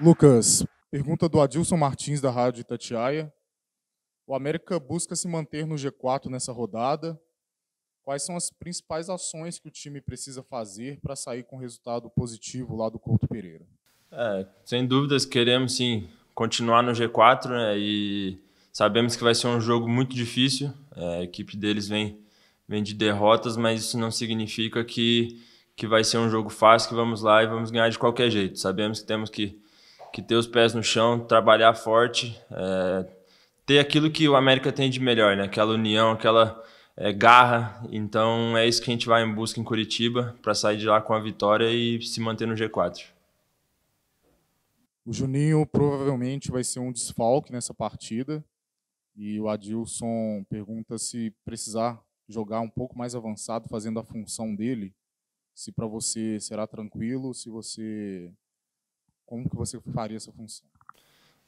Lucas, pergunta do Adilson Martins, da Rádio Itatiaia. O América busca se manter no G4 nessa rodada. Quais são as principais ações que o time precisa fazer para sair com resultado positivo lá do Couto Pereira? É, sem dúvidas, queremos sim continuar no G4 né, e sabemos que vai ser um jogo muito difícil. É, a equipe deles vem, vem de derrotas, mas isso não significa que, que vai ser um jogo fácil, que vamos lá e vamos ganhar de qualquer jeito. Sabemos que temos que que ter os pés no chão, trabalhar forte, é, ter aquilo que o América tem de melhor, né? Aquela união, aquela é, garra. Então é isso que a gente vai em busca em Curitiba para sair de lá com a vitória e se manter no G4. O Juninho provavelmente vai ser um desfalque nessa partida. E o Adilson pergunta se precisar jogar um pouco mais avançado, fazendo a função dele, se para você será tranquilo, se você como que você faria essa função?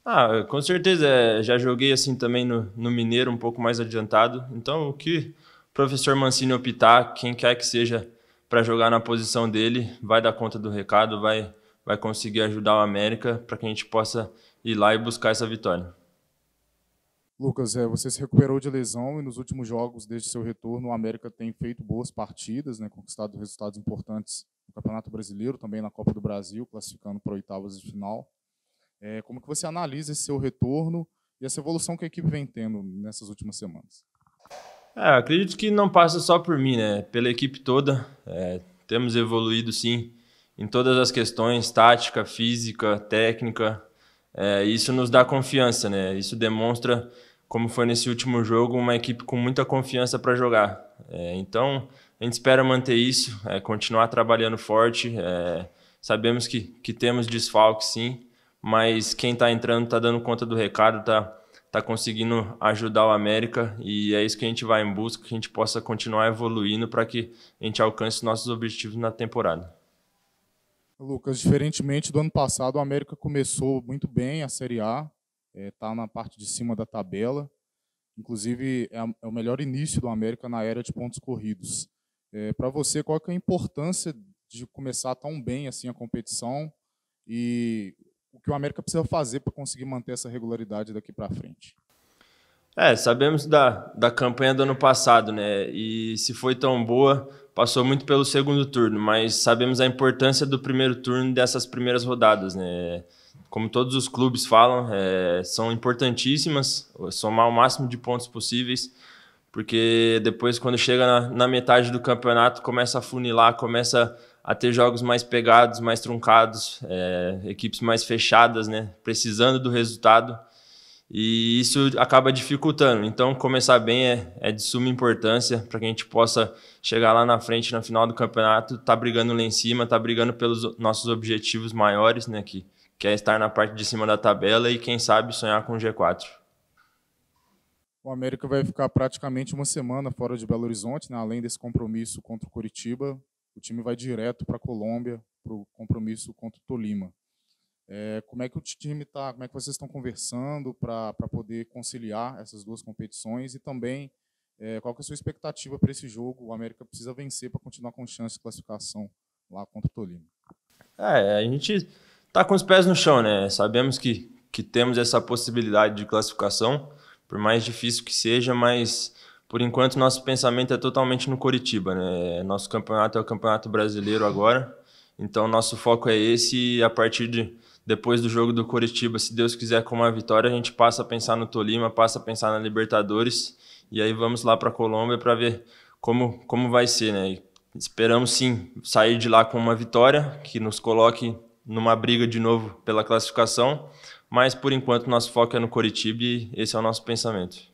Ah, com certeza. É, já joguei assim também no, no Mineiro, um pouco mais adiantado. Então, o que o professor Mancini optar, quem quer que seja para jogar na posição dele, vai dar conta do recado, vai, vai conseguir ajudar o América para que a gente possa ir lá e buscar essa vitória. Lucas, é, você se recuperou de lesão e nos últimos jogos, desde seu retorno, o América tem feito boas partidas, né, conquistado resultados importantes no Campeonato Brasileiro, também na Copa do Brasil, classificando para oitavas de final. É, como que você analisa esse seu retorno e essa evolução que a equipe vem tendo nessas últimas semanas? É, acredito que não passa só por mim, né? Pela equipe toda. É, temos evoluído sim em todas as questões, tática, física, técnica. É, isso nos dá confiança, né? Isso demonstra como foi nesse último jogo, uma equipe com muita confiança para jogar. É, então, a gente espera manter isso, é, continuar trabalhando forte. É, sabemos que, que temos desfalque, sim, mas quem está entrando está dando conta do recado, está tá conseguindo ajudar o América e é isso que a gente vai em busca, que a gente possa continuar evoluindo para que a gente alcance nossos objetivos na temporada. Lucas, diferentemente do ano passado, o América começou muito bem a Série A, está é, tá na parte de cima da tabela. Inclusive, é, a, é, o melhor início do América na era de pontos corridos. É, Para você, qual é a importância de começar tão bem assim a competição e o que o América precisa fazer para conseguir manter essa regularidade daqui para frente? É, sabemos da, da campanha do ano passado, né? E se foi tão boa, passou muito pelo segundo turno, mas sabemos a importância do primeiro turno dessas primeiras rodadas, né? como todos os clubes falam, é, são importantíssimas, somar o máximo de pontos possíveis, porque depois, quando chega na, na, metade do campeonato, começa a funilar, começa a ter jogos mais pegados, mais truncados, é, equipes mais fechadas, né, precisando do resultado, e isso acaba dificultando. Então, começar bem é, é de suma importância para que a gente possa chegar lá na frente, na final do campeonato, tá brigando lá em cima, tá brigando pelos nossos objetivos maiores, né, que que é estar na parte de cima da tabela e, quem sabe, sonhar com o G4. O América vai ficar praticamente uma semana fora de Belo Horizonte, né? além desse compromisso contra o Curitiba. O time vai direto para a Colômbia, para o compromisso contra o Tolima. É, como é que o time está, como é que vocês estão conversando para poder conciliar essas duas competições e também é, qual que é a sua expectativa para esse jogo? O América precisa vencer para continuar com chance de classificação lá contra o Tolima. É, a gente tá com os pés no chão, né? Sabemos que, que temos essa possibilidade de classificação, por mais difícil que seja, mas por enquanto nosso pensamento é totalmente no Coritiba, né? Nosso campeonato é o Campeonato Brasileiro agora, então nosso foco é esse e a partir de depois do jogo do Coritiba, se Deus quiser com uma vitória, a gente passa a pensar no Tolima, passa a pensar na Libertadores e aí vamos lá para a Colômbia para ver como como vai ser, né? E esperamos sim sair de lá com uma vitória que nos coloque numa briga de novo pela classificação, mas por enquanto nosso foco é no Coritiba e esse é o nosso pensamento.